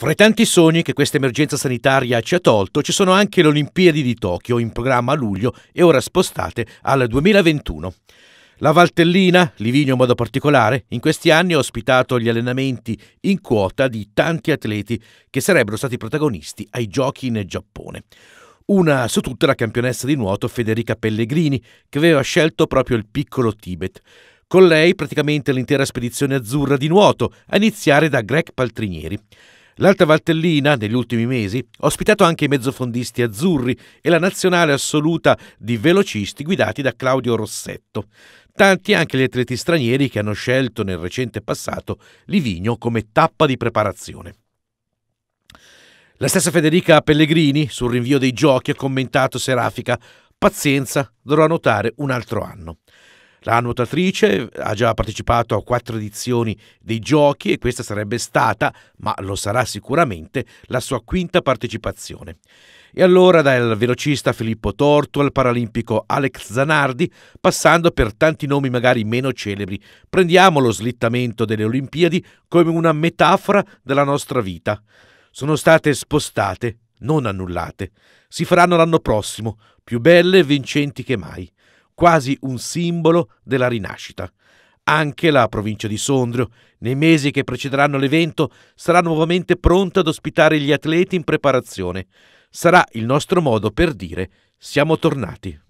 Fra i tanti sogni che questa emergenza sanitaria ci ha tolto ci sono anche le Olimpiadi di Tokyo in programma a luglio e ora spostate al 2021. La Valtellina, Livigno in modo particolare, in questi anni ha ospitato gli allenamenti in quota di tanti atleti che sarebbero stati protagonisti ai giochi in Giappone. Una su tutte la campionessa di nuoto Federica Pellegrini, che aveva scelto proprio il piccolo Tibet. Con lei praticamente l'intera spedizione azzurra di nuoto, a iniziare da Greg Paltrinieri. L'Alta Valtellina, negli ultimi mesi, ha ospitato anche i mezzofondisti azzurri e la nazionale assoluta di velocisti guidati da Claudio Rossetto. Tanti anche gli atleti stranieri che hanno scelto nel recente passato Livigno come tappa di preparazione. La stessa Federica Pellegrini, sul rinvio dei giochi, ha commentato serafica: Pazienza, dovrò notare un altro anno. La nuotatrice ha già partecipato a quattro edizioni dei giochi e questa sarebbe stata, ma lo sarà sicuramente, la sua quinta partecipazione. E allora dal velocista Filippo Torto al paralimpico Alex Zanardi, passando per tanti nomi magari meno celebri, prendiamo lo slittamento delle Olimpiadi come una metafora della nostra vita. Sono state spostate, non annullate. Si faranno l'anno prossimo, più belle e vincenti che mai quasi un simbolo della rinascita. Anche la provincia di Sondrio, nei mesi che precederanno l'evento, sarà nuovamente pronta ad ospitare gli atleti in preparazione. Sarà il nostro modo per dire siamo tornati.